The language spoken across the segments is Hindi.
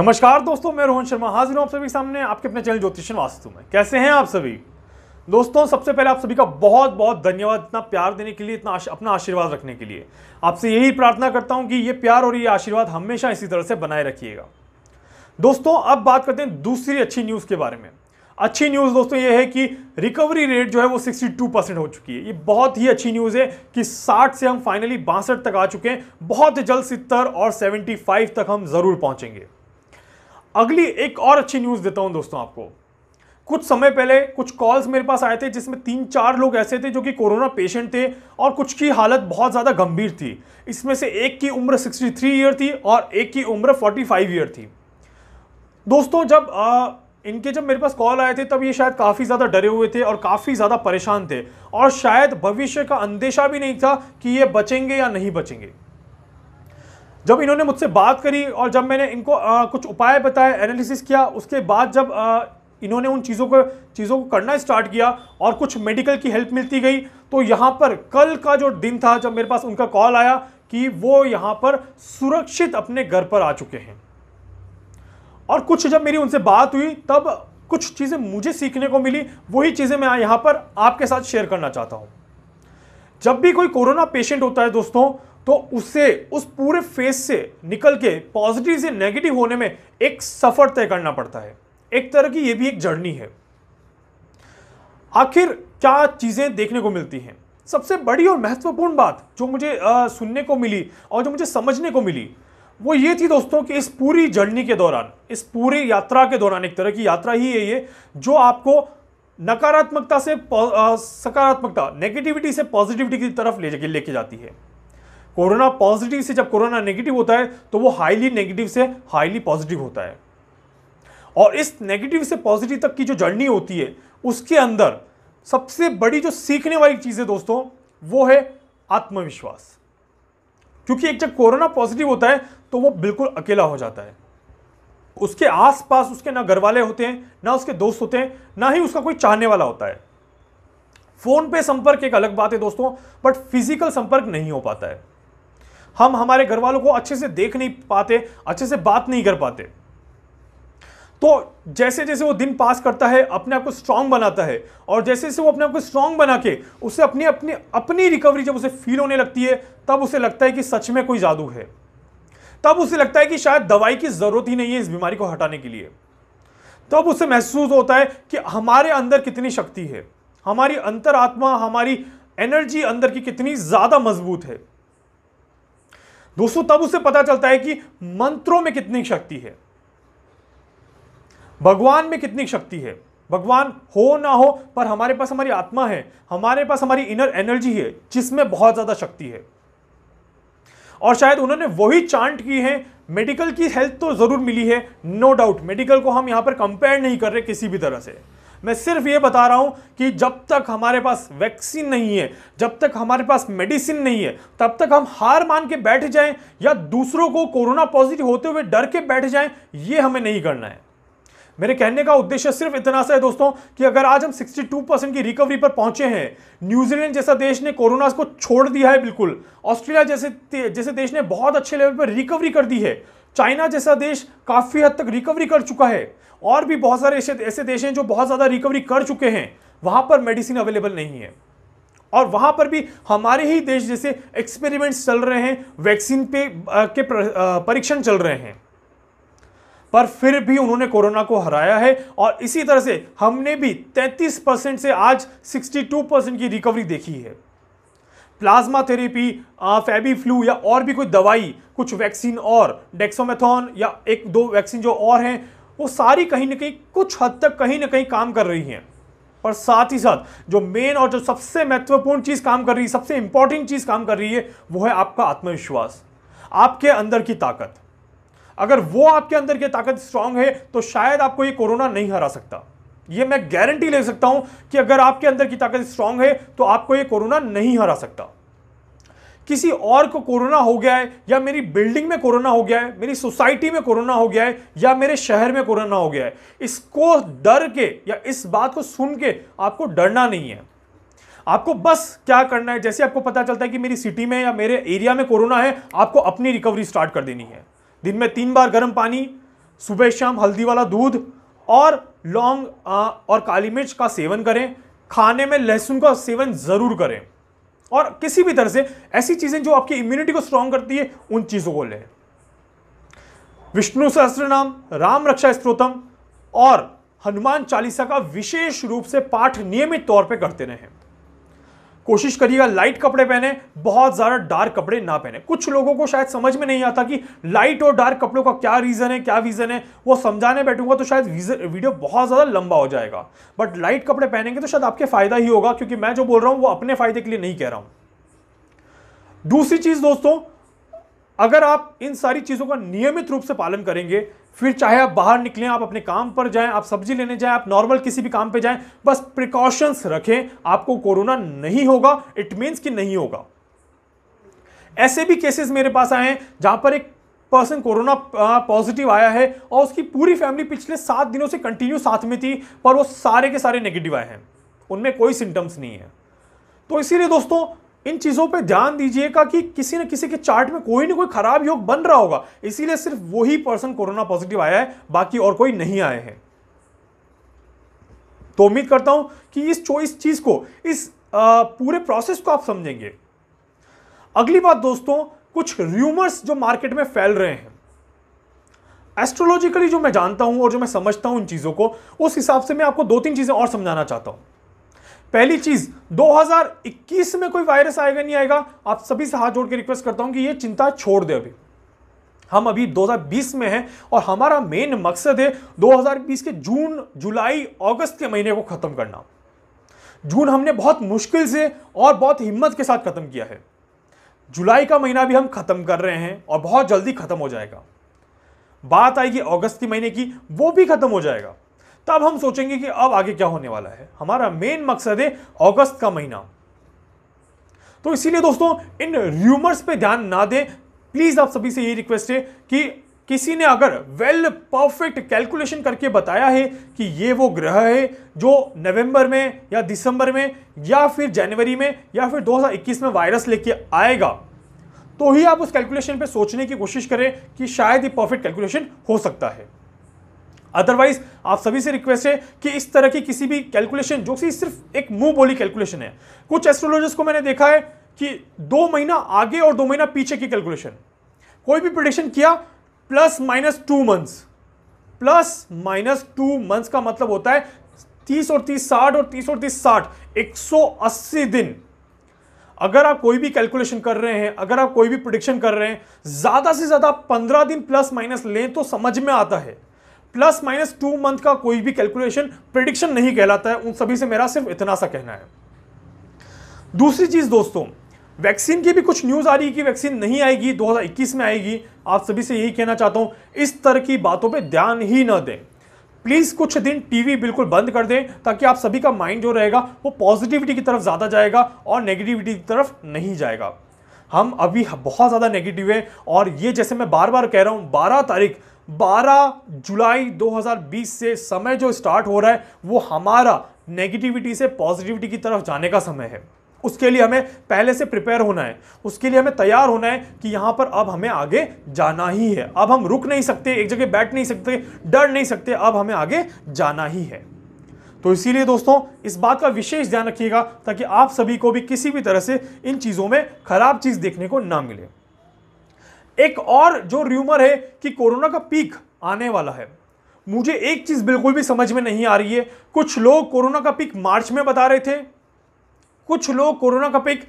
नमस्कार दोस्तों मैं रोहन शर्मा हाजिर हूँ आप सभी सामने आपके अपने चैनल ज्योतिष वास्तु में कैसे हैं आप सभी दोस्तों सबसे पहले आप सभी का बहुत बहुत धन्यवाद इतना प्यार देने के लिए इतना आश, अपना आशीर्वाद रखने के लिए आपसे यही प्रार्थना करता हूँ कि ये प्यार और ये आशीर्वाद हमेशा इसी तरह से बनाए रखिएगा दोस्तों अब बात करते हैं दूसरी अच्छी न्यूज़ के बारे में अच्छी न्यूज़ दोस्तों ये है कि रिकवरी रेट जो है वो 62 परसेंट हो चुकी है ये बहुत ही अच्छी न्यूज़ है कि 60 से हम फाइनली बासठ तक आ चुके हैं बहुत जल्द सितर और 75 तक हम ज़रूर पहुंचेंगे अगली एक और अच्छी न्यूज़ देता हूं दोस्तों आपको कुछ समय पहले कुछ कॉल्स मेरे पास आए थे जिसमें तीन चार लोग ऐसे थे जो कि कोरोना पेशेंट थे और कुछ की हालत बहुत ज़्यादा गंभीर थी इसमें से एक की उम्र 63 ईयर थी और एक की उम्र 45 ईयर थी दोस्तों जब आ, इनके जब मेरे पास कॉल आए थे तब ये शायद काफ़ी ज़्यादा डरे हुए थे और काफ़ी ज़्यादा परेशान थे और शायद भविष्य का अंदेशा भी नहीं था कि ये बचेंगे या नहीं बचेंगे जब इन्होंने मुझसे बात करी और जब मैंने इनको आ, कुछ उपाय बताए एनालिसिस किया उसके बाद जब आ, इन्होंने उन चीज़ों को चीज़ों को करना स्टार्ट किया और कुछ मेडिकल की हेल्प मिलती गई तो यहाँ पर कल का जो दिन था जब मेरे पास उनका कॉल आया कि वो यहाँ पर सुरक्षित अपने घर पर आ चुके हैं और कुछ जब मेरी उनसे बात हुई तब कुछ चीज़ें मुझे सीखने को मिली वही चीज़ें मैं यहाँ पर आपके साथ शेयर करना चाहता हूँ जब भी कोई कोरोना पेशेंट होता है दोस्तों तो उसे उस पूरे फेस से निकल के पॉजिटिव से नेगेटिव होने में एक सफ़र तय करना पड़ता है एक तरह की ये भी एक जर्नी है आखिर क्या चीज़ें देखने को मिलती हैं सबसे बड़ी और महत्वपूर्ण बात जो मुझे आ, सुनने को मिली और जो मुझे समझने को मिली वो ये थी दोस्तों कि इस पूरी जर्नी के दौरान इस पूरी यात्रा के दौरान एक तरह की यात्रा ही है ये जो आपको नकारात्मकता से सकारात्मकता नेगेटिविटी से पॉजिटिविटी की तरफ ले लेके जाती है कोरोना पॉजिटिव से जब कोरोना नेगेटिव होता है तो वो हाईली नेगेटिव से हाईली पॉजिटिव होता है और इस नेगेटिव से पॉजिटिव तक की जो जर्नी होती है उसके अंदर सबसे बड़ी जो सीखने वाली चीज़ है दोस्तों वो है आत्मविश्वास क्योंकि एक जब कोरोना पॉजिटिव होता है तो वो बिल्कुल अकेला हो जाता है उसके आसपास उसके ना घर वाले होते हैं ना उसके दोस्त होते हैं ना ही उसका कोई चाहने वाला होता है फोन पे संपर्क एक अलग बात है दोस्तों बट फिजिकल संपर्क नहीं हो पाता है हम हमारे घर वालों को अच्छे से देख नहीं पाते अच्छे से बात नहीं कर पाते तो जैसे जैसे वो दिन पास करता है अपने आप को स्ट्रांग बनाता है और जैसे जैसे वो अपने आप को स्ट्रांग बना के उसे अपनी अपनी अपनी रिकवरी जब उसे फील होने लगती है तब उसे लगता है कि सच में कोई जादू है तब उसे लगता है कि शायद दवाई की ज़रूरत ही नहीं है इस बीमारी को हटाने के लिए तब उसे महसूस होता है कि हमारे अंदर कितनी शक्ति है हमारी अंतरात्मा हमारी एनर्जी अंदर की कितनी ज़्यादा मजबूत है दोस्तों तब उसे पता चलता है कि मंत्रों में कितनी शक्ति है भगवान में कितनी शक्ति है भगवान हो ना हो पर हमारे पास हमारी आत्मा है हमारे पास हमारी इनर एनर्जी है जिसमें बहुत ज़्यादा शक्ति है और शायद उन्होंने वही चांट की है मेडिकल की हेल्थ तो ज़रूर मिली है नो डाउट मेडिकल को हम यहां पर कंपेयर नहीं कर रहे किसी भी तरह से मैं सिर्फ ये बता रहा हूँ कि जब तक हमारे पास वैक्सीन नहीं है जब तक हमारे पास मेडिसिन नहीं है तब तक हम हार मान के बैठ जाएं या दूसरों को कोरोना पॉजिटिव होते हुए डर के बैठ जाएं ये हमें नहीं करना है मेरे कहने का उद्देश्य सिर्फ इतना सा है दोस्तों कि अगर आज हम 62 परसेंट की रिकवरी पर पहुंचे हैं न्यूजीलैंड जैसा देश ने कोरोना को छोड़ दिया है बिल्कुल ऑस्ट्रेलिया जैसे जैसे देश ने बहुत अच्छे लेवल पर रिकवरी कर दी है चाइना जैसा देश काफ़ी हद तक रिकवरी कर चुका है और भी बहुत सारे ऐसे ऐसे देश हैं जो बहुत ज़्यादा रिकवरी कर चुके हैं वहाँ पर मेडिसिन अवेलेबल नहीं है और वहाँ पर भी हमारे ही देश जैसे एक्सपेरिमेंट्स चल रहे हैं वैक्सीन पे के परीक्षण चल रहे हैं पर फिर भी उन्होंने कोरोना को हराया है और इसी तरह से हमने भी 33 परसेंट से आज 62 परसेंट की रिकवरी देखी है प्लाज्मा थेरेपी फैबी फ्लू या और भी कोई दवाई कुछ वैक्सीन और डेक्सोमेथॉन या एक दो वैक्सीन जो और हैं वो सारी कहीं ना कहीं कुछ हद तक कहीं ना कहीं काम कर रही हैं पर साथ ही साथ जो मेन और जो सबसे महत्वपूर्ण चीज़ काम कर रही है सबसे इंपॉर्टेंट चीज़ काम कर रही है वो है आपका आत्मविश्वास आपके अंदर की ताकत अगर वो आपके अंदर की ताकत स्ट्रांग है तो शायद आपको ये कोरोना नहीं हरा सकता ये मैं गारंटी ले सकता हूं कि अगर आपके अंदर की ताकत स्ट्रांग है तो आपको ये कोरोना नहीं हरा सकता किसी और को कोरोना हो गया है या मेरी बिल्डिंग में कोरोना हो गया है मेरी सोसाइटी में कोरोना हो गया है या मेरे शहर में कोरोना हो गया है इसको डर के या इस बात को सुन के आपको डरना नहीं है आपको बस क्या करना है जैसे आपको पता चलता है कि मेरी सिटी में या मेरे एरिया में कोरोना है आपको अपनी रिकवरी स्टार्ट कर देनी है दिन में तीन बार गर्म पानी सुबह शाम हल्दी वाला दूध और लौंग और काली मिर्च का सेवन करें खाने में लहसुन का सेवन ज़रूर करें और किसी भी तरह से ऐसी चीज़ें जो आपकी इम्यूनिटी को स्ट्रांग करती है उन चीज़ों को लें विष्णु सहस्त्र नाम राम रक्षा स्त्रोतम और हनुमान चालीसा का विशेष रूप से पाठ नियमित तौर पे करते रहें कोशिश करिएगा लाइट कपड़े पहने बहुत ज़्यादा डार्क कपड़े ना पहने कुछ लोगों को शायद समझ में नहीं आता कि लाइट और डार्क कपड़ों का क्या रीज़न है क्या विजन है वो समझाने बैठूंगा तो शायद वीडियो बहुत ज़्यादा लंबा हो जाएगा बट लाइट कपड़े पहनेंगे तो शायद आपके फ़ायदा ही होगा क्योंकि मैं जो बोल रहा हूं वो अपने फ़ायदे के लिए नहीं कह रहा हूं दूसरी चीज़ दोस्तों अगर आप इन सारी चीज़ों का नियमित रूप से पालन करेंगे फिर चाहे आप बाहर निकलें आप अपने काम पर जाएं आप सब्जी लेने जाएं आप नॉर्मल किसी भी काम पे जाएं बस प्रिकॉशंस रखें आपको कोरोना नहीं होगा इट मीन्स कि नहीं होगा ऐसे भी केसेस मेरे पास आए हैं जहां पर एक पर्सन कोरोना पॉजिटिव आया है और उसकी पूरी फैमिली पिछले सात दिनों से कंटिन्यू साथ में थी पर वो सारे के सारे नेगेटिव आए हैं उनमें कोई सिम्टम्स नहीं है तो इसीलिए दोस्तों इन चीज़ों पे ध्यान दीजिएगा कि किसी न किसी के चार्ट में कोई ना कोई खराब योग बन रहा होगा इसीलिए सिर्फ वही पर्सन कोरोना पॉजिटिव आया है बाकी और कोई नहीं आए हैं तो उम्मीद करता हूं कि इस चोइस चीज़ को इस आ, पूरे प्रोसेस को आप समझेंगे अगली बात दोस्तों कुछ र्यूमर्स जो मार्केट में फैल रहे हैं एस्ट्रोलॉजिकली जो मैं जानता हूं और जो मैं समझता हूं इन चीज़ों को उस हिसाब से मैं आपको दो तीन चीज़ें और समझाना चाहता हूं पहली चीज 2021 में कोई वायरस आएगा नहीं आएगा आप सभी से हाथ जोड़ के रिक्वेस्ट करता हूं कि ये चिंता छोड़ दे अभी हम अभी 2020 में हैं और हमारा मेन मकसद है 2020 के जून जुलाई अगस्त के महीने को खत्म करना जून हमने बहुत मुश्किल से और बहुत हिम्मत के साथ खत्म किया है जुलाई का महीना भी हम खत्म कर रहे हैं और बहुत जल्दी खत्म हो जाएगा बात आएगी अगस्त के महीने की वो भी खत्म हो जाएगा तब हम सोचेंगे कि अब आगे क्या होने वाला है हमारा मेन मकसद है अगस्त का महीना तो इसीलिए दोस्तों इन र्यूमर्स पे ध्यान ना दें प्लीज आप सभी से ये रिक्वेस्ट है कि किसी ने अगर वेल परफेक्ट कैलकुलेशन करके बताया है कि ये वो ग्रह है जो नवंबर में या दिसंबर में या फिर जनवरी में या फिर 2021 में वायरस लेके आएगा तो ही आप उस कैलकुलेशन पे सोचने की कोशिश करें कि शायद ये परफेक्ट कैलकुलेशन हो सकता है अदरवाइज आप सभी से रिक्वेस्ट है कि इस तरह की किसी भी कैलकुलेशन जो कि सिर्फ एक मुंह बोली कैलकुलेशन है कुछ एस्ट्रोलॉजर्स को मैंने देखा है कि दो महीना आगे और दो महीना पीछे की कैलकुलेशन कोई भी प्रोडिक्शन किया plus minus two months plus minus two months का मतलब होता है तीस और तीस साठ और तीस और तीस साठ एक सौ अस्सी दिन अगर आप कोई भी कैलकुलेशन कर रहे हैं अगर आप कोई भी प्रोडिक्शन कर रहे हैं ज्यादा से ज्यादा पंद्रह दिन प्लस माइनस लें तो समझ में आता है प्लस माइनस टू मंथ का कोई भी कैलकुलेशन प्रिडिक्शन नहीं कहलाता है उन सभी से मेरा सिर्फ इतना सा कहना है दूसरी चीज़ दोस्तों वैक्सीन की भी कुछ न्यूज़ आ रही है कि वैक्सीन नहीं आएगी 2021 में आएगी आप सभी से यही कहना चाहता हूँ इस तरह की बातों पे ध्यान ही न दें प्लीज़ कुछ दिन टीवी बिल्कुल बंद कर दें ताकि आप सभी का माइंड जो रहेगा वो पॉजिटिविटी की तरफ ज़्यादा जाएगा और नेगेटिविटी की तरफ नहीं जाएगा हम अभी बहुत ज़्यादा नेगेटिव हैं और ये जैसे मैं बार बार कह रहा हूँ बारह तारीख 12 जुलाई 2020 से समय जो स्टार्ट हो रहा है वो हमारा नेगेटिविटी से पॉजिटिविटी की तरफ जाने का समय है उसके लिए हमें पहले से प्रिपेयर होना है उसके लिए हमें तैयार होना है कि यहाँ पर अब हमें आगे जाना ही है अब हम रुक नहीं सकते एक जगह बैठ नहीं सकते डर नहीं सकते अब हमें आगे जाना ही है तो इसीलिए दोस्तों इस बात का विशेष ध्यान रखिएगा ताकि आप सभी को भी किसी भी तरह से इन चीज़ों में खराब चीज़ देखने को ना मिले एक और जो र्यूमर है कि कोरोना का पीक आने वाला है मुझे एक चीज़ बिल्कुल भी समझ में नहीं आ रही है कुछ लोग कोरोना का पीक मार्च में बता रहे थे कुछ लोग कोरोना का पीक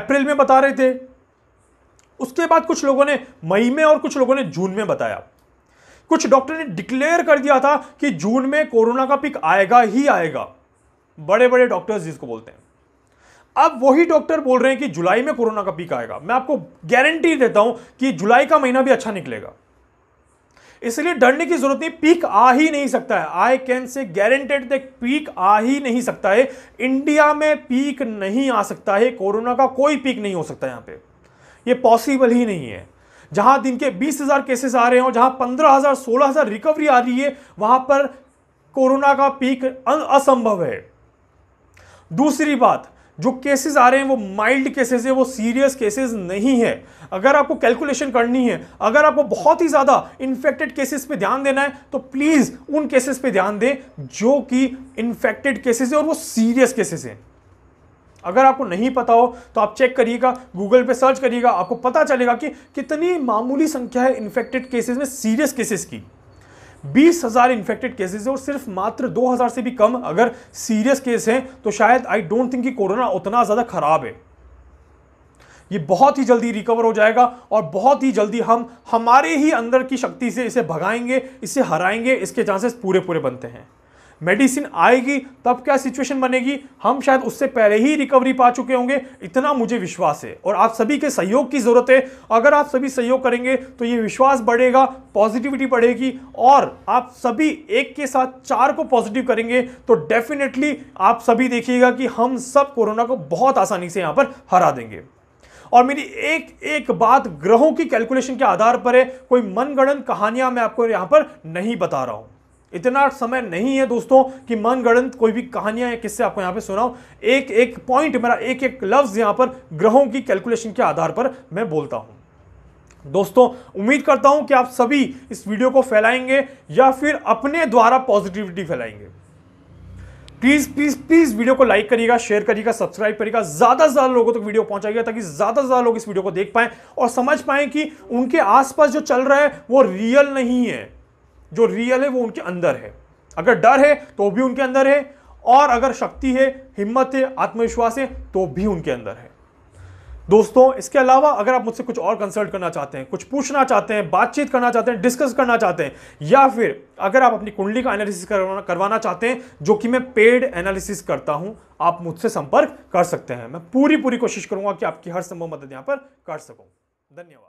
अप्रैल में बता रहे थे उसके बाद कुछ लोगों ने मई में और कुछ लोगों ने जून में बताया कुछ डॉक्टर ने डिक्लेयर कर दिया था कि जून में कोरोना का पिक आएगा ही आएगा बड़े बड़े डॉक्टर्स जिसको बोलते हैं अब वही डॉक्टर बोल रहे हैं कि जुलाई में कोरोना का पीक आएगा मैं आपको गारंटी देता हूं कि जुलाई का महीना भी अच्छा निकलेगा इसलिए डरने की जरूरत नहीं पीक आ ही नहीं सकता है I can say guaranteed that peak आ ही नहीं सकता है इंडिया में पीक नहीं आ सकता है कोरोना का कोई पीक नहीं हो सकता यहां पे ये पॉसिबल ही नहीं है जहां दिन के 20,000 केसेस आ रहे हो जहां 15,000 16,000 रिकवरी आ रही है वहां पर कोरोना का पीक असंभव है दूसरी बात जो केसेस आ रहे हैं वो माइल्ड केसेस है वो सीरियस केसेस नहीं है अगर आपको कैलकुलेशन करनी है अगर आपको बहुत ही ज़्यादा इन्फेक्टेड केसेस पे ध्यान देना है तो प्लीज़ उन केसेस पे ध्यान दें जो कि इन्फेक्टेड केसेस है और वो सीरियस केसेस हैं अगर आपको नहीं पता हो तो आप चेक करिएगा गूगल पे सर्च करिएगा आपको पता चलेगा कि कितनी मामूली संख्या है इन्फेक्टेड केसेस में सीरियस केसेस की बीस हज़ार इन्फेक्टेड केसेस है और सिर्फ मात्र दो हज़ार से भी कम अगर सीरियस केस हैं तो शायद आई डोंट थिंक कि कोरोना उतना ज़्यादा ख़राब है ये बहुत ही जल्दी रिकवर हो जाएगा और बहुत ही जल्दी हम हमारे ही अंदर की शक्ति से इसे भगाएंगे इसे हराएंगे इसके चांसेस पूरे पूरे बनते हैं मेडिसिन आएगी तब क्या सिचुएशन बनेगी हम शायद उससे पहले ही रिकवरी पा चुके होंगे इतना मुझे विश्वास है और आप सभी के सहयोग की ज़रूरत है अगर आप सभी सहयोग करेंगे तो ये विश्वास बढ़ेगा पॉजिटिविटी बढ़ेगी और आप सभी एक के साथ चार को पॉजिटिव करेंगे तो डेफिनेटली आप सभी देखिएगा कि हम सब कोरोना को बहुत आसानी से यहाँ पर हरा देंगे और मेरी एक एक बात ग्रहों की कैलकुलेशन के आधार पर है कोई मनगणन कहानियां मैं आपको यहां पर नहीं बता रहा हूं इतना समय नहीं है दोस्तों कि मनगढ़ंत कोई भी कहानियां या किससे आपको यहां पे सुनाऊं एक एक पॉइंट मेरा एक एक लफ्ज यहां पर ग्रहों की कैलकुलेशन के आधार पर मैं बोलता हूं दोस्तों उम्मीद करता हूं कि आप सभी इस वीडियो को फैलाएंगे या फिर अपने द्वारा पॉजिटिविटी फैलाएंगे प्लीज प्लीज प्लीज वीडियो को लाइक करिएगा शेयर करिएगा सब्सक्राइब करिएगा ज्यादा से ज्यादा लोगों तक तो वीडियो पहुंचाइएगा ताकि ज्यादा से ज्यादा लोग इस वीडियो को देख पाएं और समझ पाएं कि उनके आसपास जो चल रहा है वो रियल नहीं है जो रियल है वो उनके अंदर है अगर डर है तो भी उनके अंदर है और अगर शक्ति है हिम्मत है आत्मविश्वास है तो भी उनके अंदर है दोस्तों इसके अलावा अगर आप मुझसे कुछ और कंसल्ट करना चाहते हैं कुछ पूछना चाहते हैं बातचीत करना चाहते हैं डिस्कस करना चाहते हैं या फिर अगर आप अपनी कुंडली का एनालिसिस करवाना चाहते हैं जो कि मैं पेड एनालिसिस करता हूं आप मुझसे संपर्क कर सकते हैं मैं पूरी पूरी कोशिश करूंगा कि आपकी हर संभव मदद यहां पर कर सकूं धन्यवाद